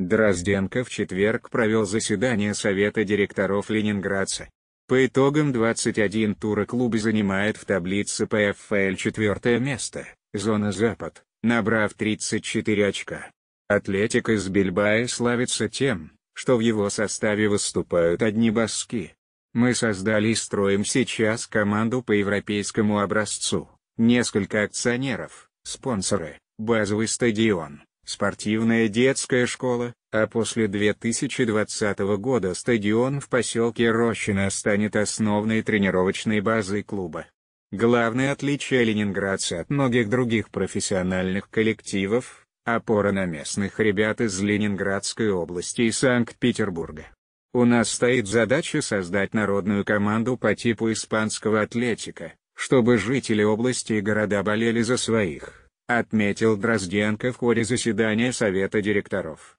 Дрозденко в четверг провел заседание Совета директоров Ленинградца. По итогам 21 тура клуб занимает в таблице ПФЛ четвертое место, зона «Запад», набрав 34 очка. Атлетик из Бильбаи славится тем, что в его составе выступают одни баски. Мы создали и строим сейчас команду по европейскому образцу, несколько акционеров, спонсоры, базовый стадион, спортивная детская школа, а после 2020 года стадион в поселке Рощина станет основной тренировочной базой клуба. Главное отличие ленинградца от многих других профессиональных коллективов – опора на местных ребят из Ленинградской области и Санкт-Петербурга. У нас стоит задача создать народную команду по типу испанского атлетика, чтобы жители области и города болели за своих отметил Дрозденко в ходе заседания Совета директоров.